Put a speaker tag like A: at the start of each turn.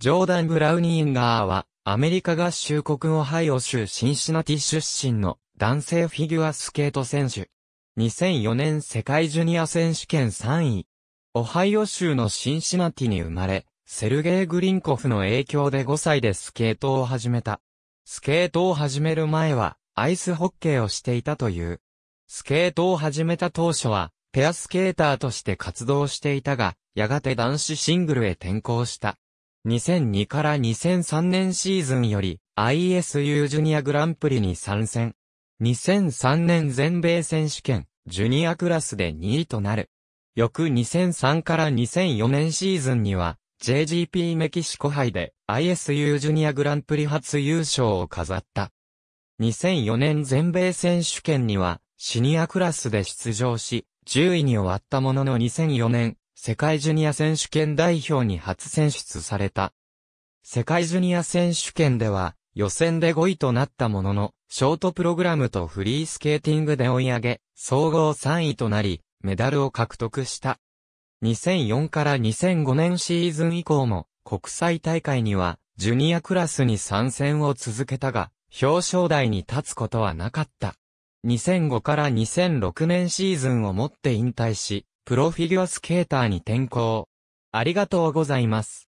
A: ジョーダン・ブラウニンガーは、アメリカ合衆国オハイオ州シンシナティ出身の男性フィギュアスケート選手。2004年世界ジュニア選手権3位。オハイオ州のシンシナティに生まれ、セルゲイ・グリンコフの影響で5歳でスケートを始めた。スケートを始める前は、アイスホッケーをしていたという。スケートを始めた当初は、ペアスケーターとして活動していたが、やがて男子シングルへ転向した。2002から2003年シーズンより ISU ジュニアグランプリに参戦。2003年全米選手権、ジュニアクラスで2位となる。翌2003から2004年シーズンには JGP メキシコ杯で ISU ジュニアグランプリ初優勝を飾った。2004年全米選手権にはシニアクラスで出場し、10位に終わったものの2004年世界ジュニア選手権代表に初選出された。世界ジュニア選手権では、予選で5位となったものの、ショートプログラムとフリースケーティングで追い上げ、総合3位となり、メダルを獲得した。2004から2005年シーズン以降も、国際大会には、ジュニアクラスに参戦を続けたが、表彰台に立つことはなかった。2005から2006年シーズンをもって引退し、プロフィギュアスケーターに転向。ありがとうございます。